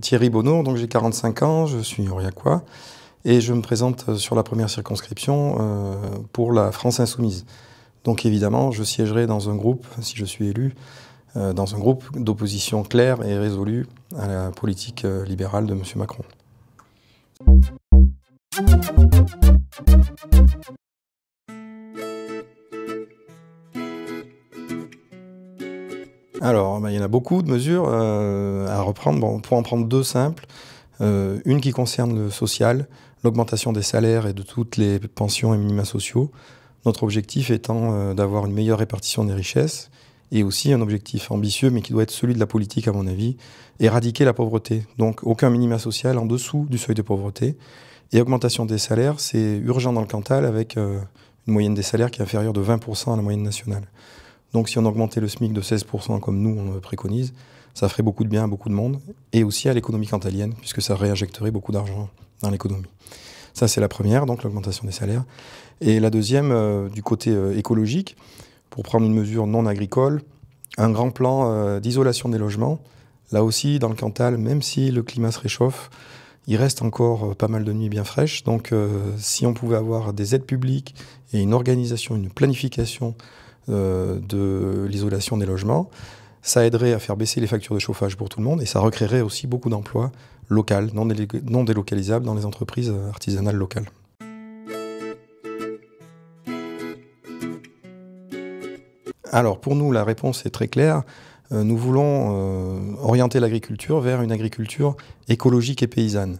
Thierry Bonneau, donc j'ai 45 ans, je suis quoi, et je me présente euh, sur la première circonscription euh, pour la France insoumise. Donc évidemment, je siégerai dans un groupe, si je suis élu, euh, dans un groupe d'opposition claire et résolue à la politique libérale de M. Macron. Alors, bah, il y en a beaucoup de mesures euh, à reprendre. Bon, pour en prendre deux simples, euh, une qui concerne le social, l'augmentation des salaires et de toutes les pensions et minima sociaux. Notre objectif étant euh, d'avoir une meilleure répartition des richesses et aussi un objectif ambitieux, mais qui doit être celui de la politique, à mon avis, éradiquer la pauvreté. Donc, aucun minima social en dessous du seuil de pauvreté. Et augmentation des salaires, c'est urgent dans le Cantal avec une moyenne des salaires qui est inférieure de 20% à la moyenne nationale. Donc si on augmentait le SMIC de 16% comme nous on le préconise, ça ferait beaucoup de bien à beaucoup de monde et aussi à l'économie cantalienne puisque ça réinjecterait beaucoup d'argent dans l'économie. Ça c'est la première, donc l'augmentation des salaires. Et la deuxième, euh, du côté euh, écologique, pour prendre une mesure non agricole, un grand plan euh, d'isolation des logements. Là aussi, dans le Cantal, même si le climat se réchauffe, il reste encore pas mal de nuits bien fraîches. Donc si on pouvait avoir des aides publiques et une organisation, une planification euh, de l'isolation des logements. Ça aiderait à faire baisser les factures de chauffage pour tout le monde et ça recréerait aussi beaucoup d'emplois locaux, non, délocalisables dans les entreprises artisanales locales. Alors pour nous, la réponse est très claire. Euh, nous voulons euh, orienter l'agriculture vers une agriculture écologique et paysanne.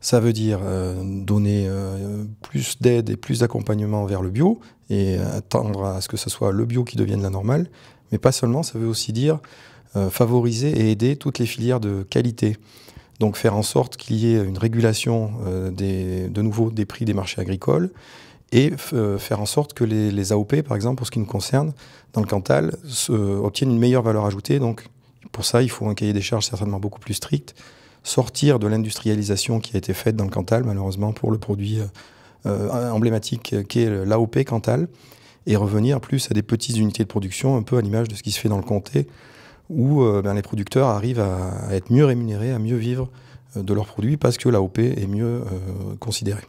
Ça veut dire euh, donner euh, plus d'aide et plus d'accompagnement vers le bio et attendre à ce que ce soit le bio qui devienne la normale. Mais pas seulement, ça veut aussi dire euh, favoriser et aider toutes les filières de qualité. Donc faire en sorte qu'il y ait une régulation de nouveau des prix des marchés agricoles et faire en sorte que les, AOP, par exemple, pour ce qui nous concerne, dans le Cantal, obtiennent une meilleure valeur ajoutée. Donc pour ça, il faut un cahier des charges certainement beaucoup plus strict sortir de l'industrialisation qui a été faite dans le Cantal, malheureusement, pour le produit euh, euh, emblématique qu'est l'AOP Cantal, et revenir plus à des petites unités de production, un peu à l'image de ce qui se fait dans le comté, où euh, ben, les producteurs arrivent à, à, être mieux rémunérés, à mieux vivre de leurs produits, parce que l'AOP est mieux considérée.